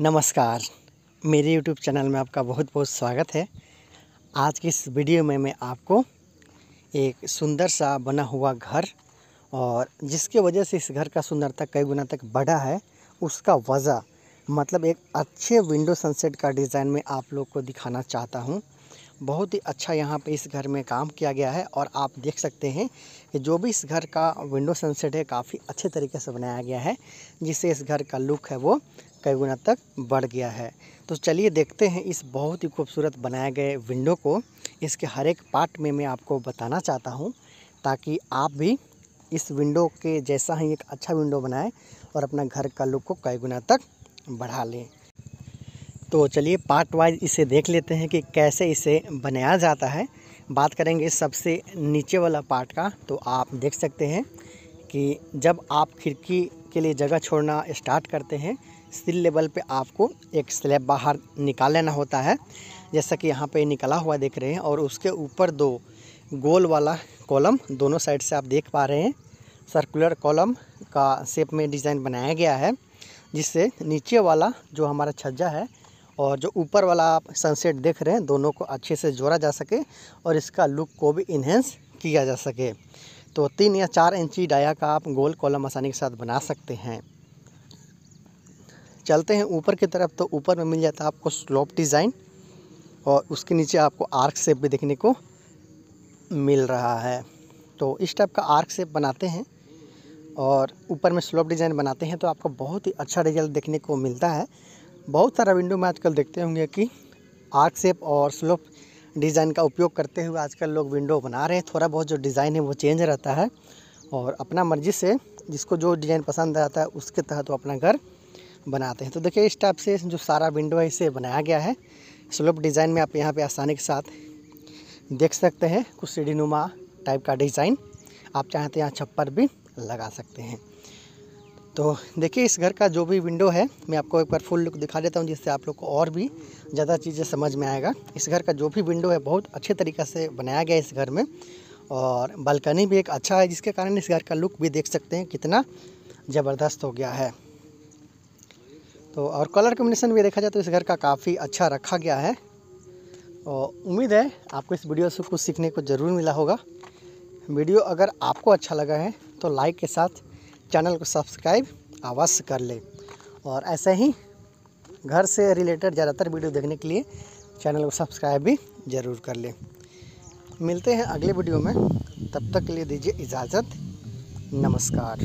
नमस्कार मेरे YouTube channel में आपका बहुत बहुत स्वागत है आज की इस वीडियो में मैं आपको एक सुंदर सा बना हुआ घर और जिसके वजह से इस घर का सुंदरता कई गुना तक बढ़ा है उसका वजह मतलब एक अच्छे विंडो सनसेट का डिज़ाइन मैं आप लोग को दिखाना चाहता हूँ बहुत ही अच्छा यहाँ पे इस घर में काम किया गया है और आप देख सकते हैं कि जो भी इस घर का विंडो सनसेट है काफ़ी अच्छे तरीके से बनाया गया है जिससे इस घर का लुक है वो कई गुना तक बढ़ गया है तो चलिए देखते हैं इस बहुत ही खूबसूरत बनाए गए विंडो को इसके हर एक पार्ट में मैं आपको बताना चाहता हूँ ताकि आप भी इस विंडो के जैसा ही एक अच्छा विंडो बनाएँ और अपना घर का लुक को कई गुना तक बढ़ा लें तो चलिए पार्ट वाइज इसे देख लेते हैं कि कैसे इसे बनाया जाता है बात करेंगे सबसे नीचे वाला पार्ट का तो आप देख सकते हैं कि जब आप खिड़की के लिए जगह छोड़ना स्टार्ट करते हैं सिल लेवल पे आपको एक स्लैब बाहर निकाल लेना होता है जैसा कि यहाँ पे निकला हुआ देख रहे हैं और उसके ऊपर दो गोल वाला कॉलम दोनों साइड से आप देख पा रहे हैं सर्कुलर कॉलम का शेप में डिज़ाइन बनाया गया है जिससे नीचे वाला जो हमारा छज्जा है और जो ऊपर वाला आप सनसेट देख रहे हैं दोनों को अच्छे से जोड़ा जा सके और इसका लुक को भी इन्हेंस किया जा सके तो तीन या चार इंची डाया का आप गोल कॉलम आसानी के साथ बना सकते हैं चलते हैं ऊपर की तरफ तो ऊपर में मिल जाता है आपको स्लोप डिज़ाइन और उसके नीचे आपको आर्क शेप भी देखने को मिल रहा है तो इस टाइप का आर्क शेप बनाते हैं और ऊपर में स्लोप डिज़ाइन बनाते हैं तो आपको बहुत ही अच्छा रिजल्ट देखने को मिलता है बहुत सारा विंडो में आजकल देखते होंगे कि आर्क सेप और स्लोप डिज़ाइन का उपयोग करते हुए आजकल लोग विंडो बना रहे हैं थोड़ा बहुत जो डिज़ाइन है वो चेंज रहता है और अपना मर्ज़ी से जिसको जो डिज़ाइन पसंद आता है उसके तहत वो अपना घर बनाते हैं तो देखिए इस टाइप से जो सारा विंडो है इसे बनाया गया है स्लोप डिज़ाइन में आप यहाँ पे आसानी के साथ देख सकते हैं कुछ सीढ़ी टाइप का डिज़ाइन आप चाहें तो यहाँ छप्पर भी लगा सकते हैं तो देखिए इस घर का जो भी विंडो है मैं आपको एक बार फुल लुक दिखा देता हूँ जिससे आप लोग को और भी ज़्यादा चीज़ें समझ में आएगा इस घर का जो भी विंडो है बहुत अच्छे तरीक़े से बनाया गया है इस घर में और बालकनी भी एक अच्छा है जिसके कारण इस घर का लुक भी देख सकते हैं कितना ज़बरदस्त हो गया है तो और कलर कम्बिनेशन भी देखा जाए तो इस घर का काफ़ी अच्छा रखा गया है और उम्मीद है आपको इस वीडियो से कुछ सीखने को ज़रूर मिला होगा वीडियो अगर आपको अच्छा लगा है तो लाइक के साथ चैनल को सब्सक्राइब अवश्य कर ले और ऐसे ही घर से रिलेटेड ज़्यादातर वीडियो देखने के लिए चैनल को सब्सक्राइब भी ज़रूर कर लें मिलते हैं अगले वीडियो में तब तक के लिए दीजिए इजाज़त नमस्कार